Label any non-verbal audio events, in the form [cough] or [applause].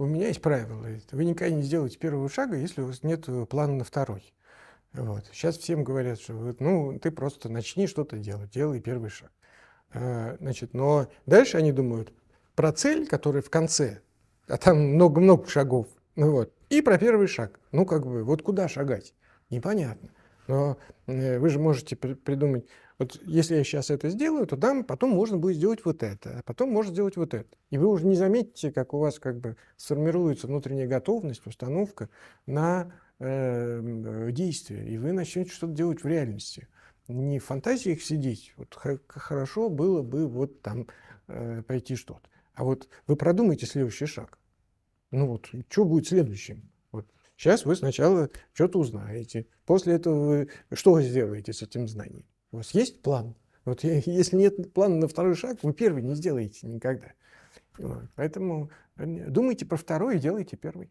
У меня есть правило. Вы никогда не сделаете первого шага, если у вас нет э, плана на второй. Вот. Сейчас всем говорят, что ну, ты просто начни что-то делать, делай первый шаг. Э, значит, но дальше они думают про цель, которая в конце, а там много-много шагов, ну вот, и про первый шаг. Ну, как бы, вот куда шагать? Непонятно. Но э, вы же можете придумать, вот если я сейчас это сделаю, то там потом можно будет сделать вот это, а потом можно сделать вот это. И вы уже не заметите, как у вас как бы сформируется внутренняя готовность, установка на э, э действие, и вы начнете что-то делать в реальности. Не в фантазиях сидеть, вот хорошо было бы вот там э, пройти что-то. А вот вы продумайте следующий шаг. Ну вот, что будет следующим? Сейчас вы сначала что-то узнаете. После этого вы что сделаете с этим знанием? У вас есть план? Вот [laughs] если нет плана на второй шаг, вы первый не сделаете никогда. Поэтому э, думайте про второй и делайте первый.